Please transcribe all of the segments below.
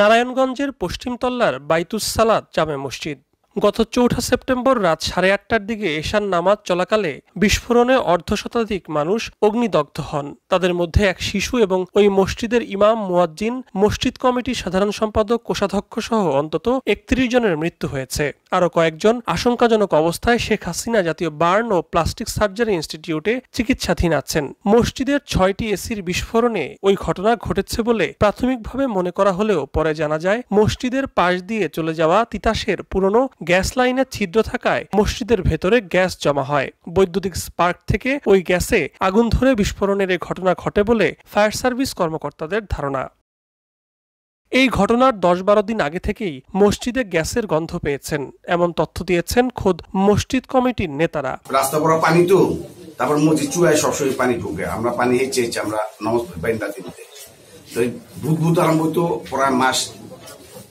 নারায়ণগঞ্জের পশ্চিমতল্লার বাইতুস সালাদ জামে মসজিদ গত চৌঠা সেপ্টেম্বর রাত সাড়ে আটটার দিকে এশার নামাজ চলাকালে বিস্ফোরণে অর্ধশতাধিক মানুষ অগ্নিদগ্ধ হন তাদের মধ্যে এক শিশু এবং ওই মসজিদের ইমাম মুয়াজ্জিন মসজিদ কমিটির সাধারণ সম্পাদক কোষাধ্যক্ষ সহ অন্তত একত্রিশ জনের মৃত্যু হয়েছে আরও কয়েকজন আশঙ্কাজনক অবস্থায় শেখ হাসিনা জাতীয় বার্ন ও প্লাস্টিক সার্জারি ইনস্টিটিউটে চিকিৎসাধীন আছেন মসজিদের ছয়টি এসির বিস্ফোরণে ওই ঘটনা ঘটেছে বলে প্রাথমিকভাবে মনে করা হলেও পরে জানা যায় মসজিদের পাশ দিয়ে চলে যাওয়া তিতাসের পুরনো গ্যাস লাইনে ছিদ্র থাকায় মসজিদের ভেতরে গ্যাস জমা হয় বৈদ্যুতিক স্পার্ক থেকে ওই গ্যাসে আগুন ধরে বিস্ফোরণের এই ঘটনা ঘটে বলে ফায়ার সার্ভিস কর্মকর্তাদের ধারণা এই ঘটনার দশ বারো দিন আগে থেকেই মসজিদে গ্যাসের গন্ধ পেয়েছেন এমন তথ্য দিয়েছেন খোদ মসজিদ কমিটির নেতারা রাস্তা পড়া পানি তো তারপর মসজিদ চুয়ায় সবসময় পানি ঢুকে আমরা পানি হেঁচে হেঁচে আমরা নমস্কার পানি দিতে ভূত ভূত আরম্ভ তো প্রায় মাস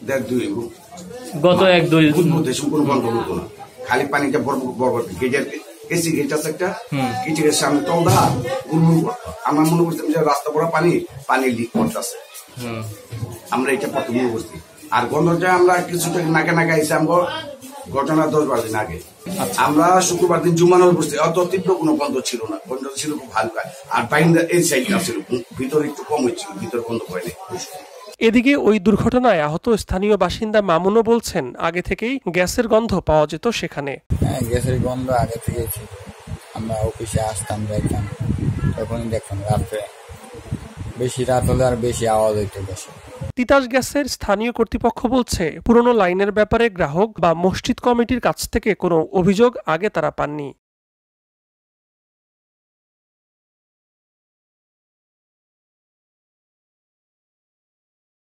দেড় দুই গত এক দুই মধ্যে শুকনো গন্ধ হতো না খালি পানিটা বরবর বরবর গেজের কেসি গেট আছে একটা কিছু সামনে আমি তো ধার আমরা মনে করছিলাম যে রাস্তা পড়া পানি পানি লিক করতেছে আমরা এটা প্রথম মনে করছি আর গন্ধটা আমরা কিছুটা নাকে নাকে এসে আমরা ঘটনা দশ বার দিন আগে আচ্ছা। আমরা শুক্রবার দিন জুমানোর বসতে অত তীব্র কোনো গন্ধ ছিল না গন্ধ ছিল খুব হালকা আর বাইন্দা এই সাইডটা ছিল ভিতরে একটু কম হয়েছিল ভিতর গন্ধ হয় এদিকে ওই দুর্ঘটনায় আহত স্থানীয় বাসিন্দা মামুনও বলছেন আগে থেকেই গ্যাসের গন্ধ পাওয়া যেত সেখানে হ্যাঁ, গ্যাসের গন্ধ আগে থেকে আমরা অফিসে আসতাম যাইতাম তখন দেখতাম রাত্রে বেশি রাত হলে আর বেশি আওয়াজ হইতো বেশি তিতাস গ্যাসের স্থানীয় কর্তৃপক্ষ বলছে পুরনো লাইনের ব্যাপারে গ্রাহক বা মসজিদ কমিটির কাছ থেকে কোনো অভিযোগ আগে তারা পাননি